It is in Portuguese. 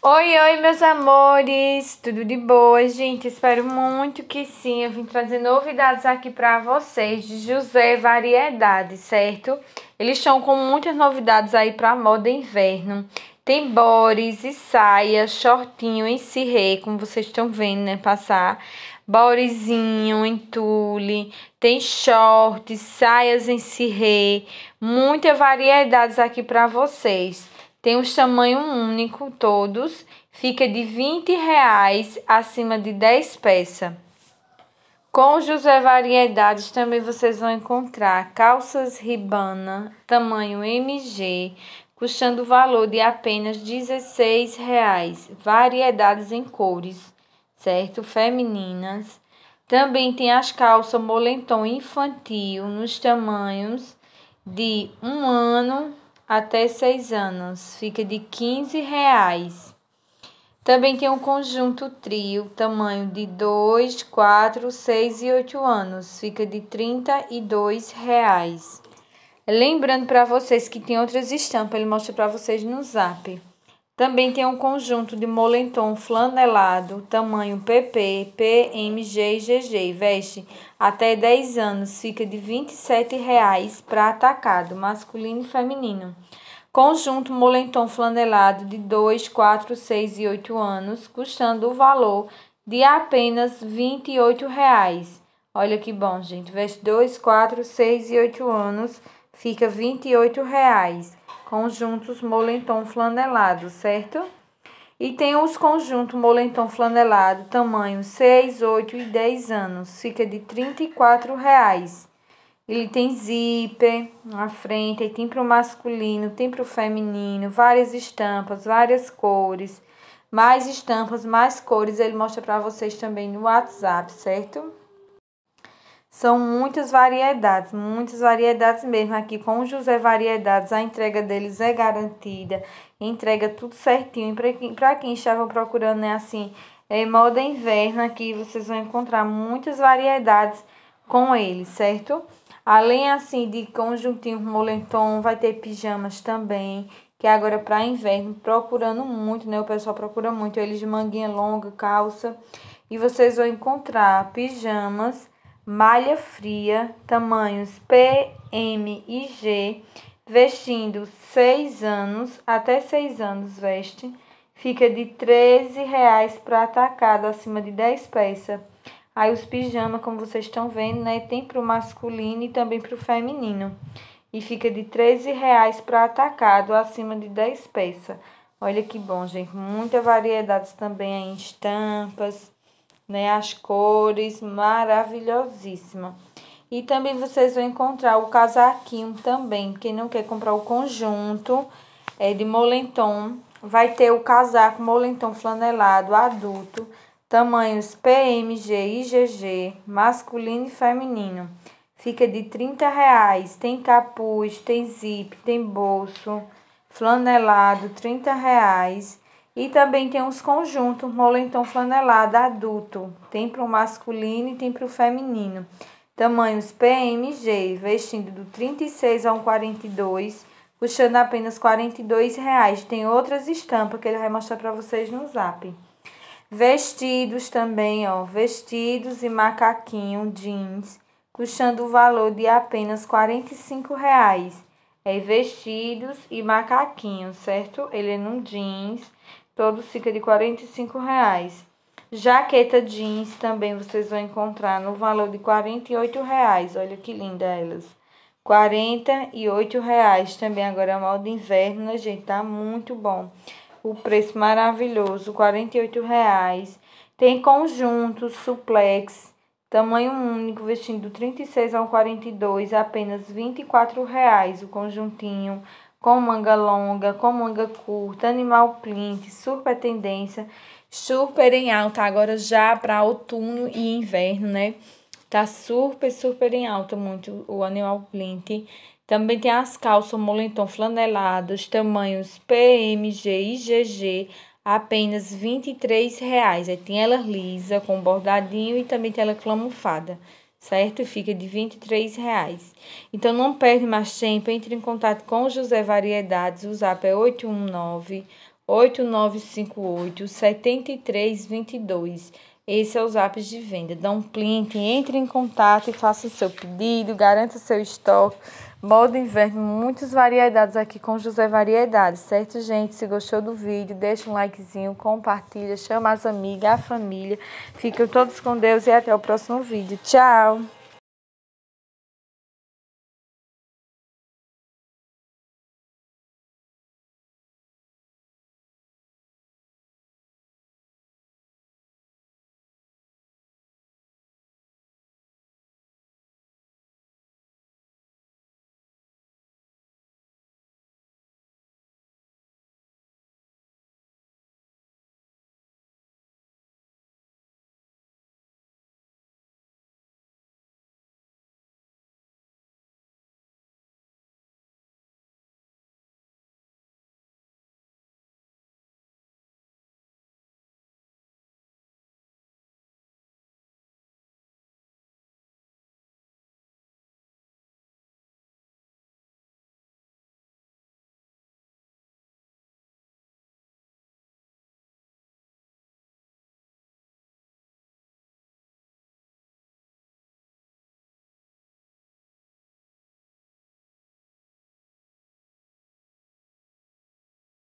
Oi, oi, meus amores! Tudo de boa, gente? Espero muito que sim. Eu vim trazer novidades aqui para vocês de José Variedade, certo? Eles estão com muitas novidades aí para moda inverno. Tem bores e saia, shortinho em cirrê, como vocês estão vendo, né, passar. Borezinho em tule, tem shorts, saias em cirrê, muitas variedades aqui para vocês. Tem um tamanho único, todos. Fica de 20 reais acima de 10 peças. Com José variedades também vocês vão encontrar calças ribana, tamanho MG, custando o valor de apenas reais Variedades em cores, certo? Femininas. Também tem as calças moletom infantil nos tamanhos de um ano até 6 anos, fica de 15 reais. Também tem um conjunto trio, tamanho de 2, 4, 6 e 8 anos, fica de 32 reais. Lembrando para vocês que tem outras estampas, ele mostra para vocês no zap. Também tem um conjunto de moletom flanelado, tamanho PP, PMG e GG. Veste até 10 anos, fica de R$ 27,00 para atacado, masculino e feminino. Conjunto moletom flanelado de 2, 4, 6 e 8 anos, custando o valor de apenas R$ 28,00. Olha que bom, gente. Veste 2, 4, 6 e 8 anos, fica R$ 28,00 conjuntos moletom flanelado, certo? E tem os conjuntos moletom flanelado, tamanho 6, 8 e 10 anos. Fica de R$ reais. Ele tem zíper na frente, tem para o masculino, tem para o feminino, várias estampas, várias cores. Mais estampas, mais cores, ele mostra para vocês também no WhatsApp, certo? São muitas variedades, muitas variedades mesmo. Aqui com o José Variedades, a entrega deles é garantida, entrega tudo certinho. Para quem, pra quem estava procurando, né, assim, é, moda inverno, aqui vocês vão encontrar muitas variedades com eles, certo? Além, assim, de conjuntinho moletom, vai ter pijamas também, que é agora para inverno, procurando muito, né? O pessoal procura muito eles de manguinha longa, calça. E vocês vão encontrar pijamas malha fria, tamanhos P, M e G, vestindo 6 anos, até 6 anos veste, fica de R$ reais para atacado, acima de 10 peças. Aí os pijamas, como vocês estão vendo, né, tem para o masculino e também para o feminino. E fica de R$ reais para atacado, acima de 10 peças. Olha que bom, gente. Muita variedade também em estampas né? As cores maravilhosíssima. E também vocês vão encontrar o casaquinho também. Quem não quer comprar o conjunto é de moletom, vai ter o casaco moletom flanelado adulto, tamanhos PMG e GG, masculino e feminino. Fica de 30 reais. Tem capuz, tem zip, tem bolso, flanelado, 30 reais. E também tem os conjuntos, moletom flanelado adulto, tem para o masculino e tem para o feminino. Tamanhos PMG, vestindo do 36 ao 42, custando apenas 42 reais. Tem outras estampas que ele vai mostrar para vocês no zap. Vestidos também, ó, vestidos e macaquinho jeans, custando o valor de apenas 45 reais. É vestidos e macaquinho, certo? Ele é num jeans Todos fica de R$ reais. Jaqueta jeans também vocês vão encontrar no valor de R$ reais. Olha que linda elas. R$ reais também agora é mal de inverno, né, gente? Tá muito bom. O preço maravilhoso, R$ reais. Tem conjuntos, suplex, tamanho único, vestindo 36 ao 42, apenas R$ reais o conjuntinho com manga longa, com manga curta, animal print, super tendência, super em alta agora já para outono e inverno, né? Tá super, super em alta muito o animal print. Também tem as calças moletom flanelados, tamanhos PMG e GG, apenas R$ 23,00. Aí tem ela lisa, com bordadinho e também tem ela camuflada certo? Fica de R$ 23,00. Então não perde mais tempo, entre em contato com o José Variedades, o zap é 819 8958 7322. Esse é o zap de venda. Dá um print, entre em contato e faça o seu pedido, garanta seu estoque. Modo inverno, muitas variedades aqui com José Variedades, certo, gente? Se gostou do vídeo, deixa um likezinho, compartilha, chama as amigas, a família. Fiquem todos com Deus e até o próximo vídeo. Tchau!